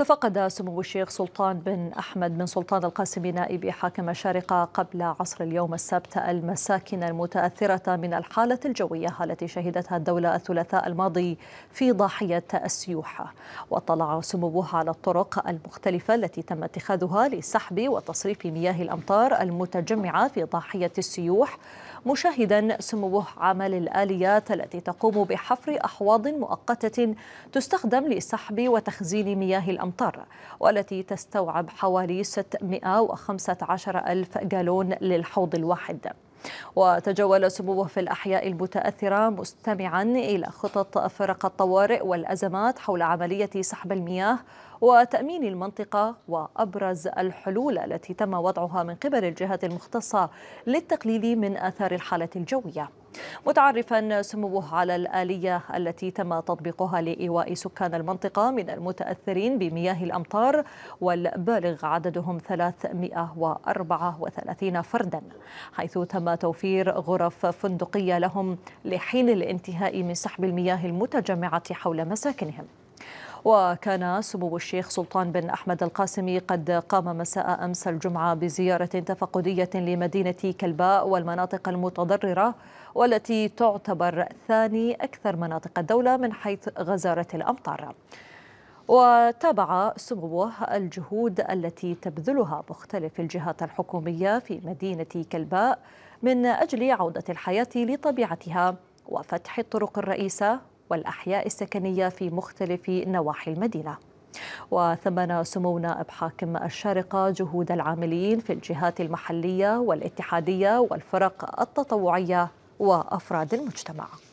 تفقد سمو الشيخ سلطان بن أحمد بن سلطان القاسم نائب حاكم الشارقة قبل عصر اليوم السبت المساكن المتأثرة من الحالة الجوية التي شهدتها الدولة الثلاثاء الماضي في ضاحية السيوحة وطلع سموه على الطرق المختلفة التي تم اتخاذها لسحب وتصريف مياه الأمطار المتجمعة في ضاحية السيوح مشاهدا سموه عمل الآليات التي تقوم بحفر أحواض مؤقتة تستخدم لسحب وتخزين مياه الأمطار والتي تستوعب حوالي 615 ألف جالون للحوض الواحد وتجول سموه في الأحياء المتأثرة مستمعا إلى خطط فرق الطوارئ والأزمات حول عملية سحب المياه وتأمين المنطقة وأبرز الحلول التي تم وضعها من قبل الجهات المختصة للتقليل من آثار الحالة الجوية متعرفا سموه على الآلية التي تم تطبيقها لإيواء سكان المنطقة من المتأثرين بمياه الأمطار والبالغ عددهم 334 فردا حيث تم توفير غرف فندقية لهم لحين الانتهاء من سحب المياه المتجمعة حول مساكنهم وكان سمو الشيخ سلطان بن أحمد القاسمي قد قام مساء أمس الجمعة بزيارة تفقدية لمدينة كلباء والمناطق المتضررة والتي تعتبر ثاني أكثر مناطق الدولة من حيث غزارة الأمطار وتابع سموه الجهود التي تبذلها مختلف الجهات الحكومية في مدينة كلباء من أجل عودة الحياة لطبيعتها وفتح الطرق الرئيسة والأحياء السكنية في مختلف نواحي المدينة وثمن سمونا بحاكم الشارقة جهود العاملين في الجهات المحلية والاتحادية والفرق التطوعية وأفراد المجتمع